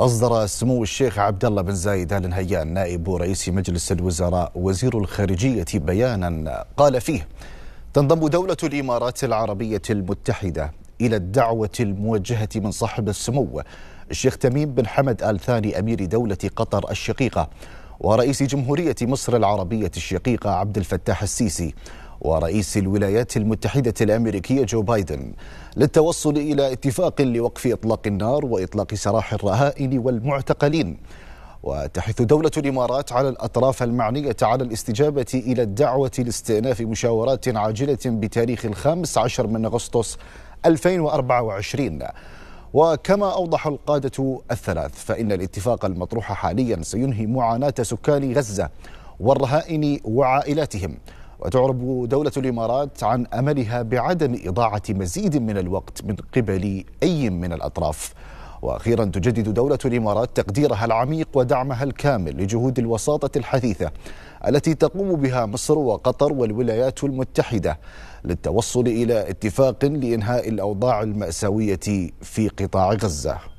أصدر سمو الشيخ عبد الله بن زايد آل نهيان نائب رئيس مجلس الوزراء وزير الخارجية بيانا قال فيه تنضم دولة الإمارات العربية المتحدة إلى الدعوة الموجهة من صاحب السمو الشيخ تميم بن حمد آل ثاني أمير دولة قطر الشقيقة ورئيس جمهورية مصر العربية الشقيقة عبد الفتاح السيسي ورئيس الولايات المتحدة الأمريكية جو بايدن للتوصل إلى اتفاق لوقف إطلاق النار وإطلاق سراح الرهائن والمعتقلين وتحث دولة الإمارات على الأطراف المعنية على الاستجابة إلى الدعوة لاستئناف مشاورات عاجلة بتاريخ الخامس عشر من أغسطس 2024 وكما أوضح القادة الثلاث فإن الاتفاق المطروح حاليا سينهي معاناة سكان غزة والرهائن وعائلاتهم وتعرب دولة الإمارات عن أملها بعدم إضاعة مزيد من الوقت من قبل أي من الأطراف واخيرا تجدد دوله الامارات تقديرها العميق ودعمها الكامل لجهود الوساطه الحثيثة التي تقوم بها مصر وقطر والولايات المتحده للتوصل الى اتفاق لانهاء الاوضاع الماساويه في قطاع غزه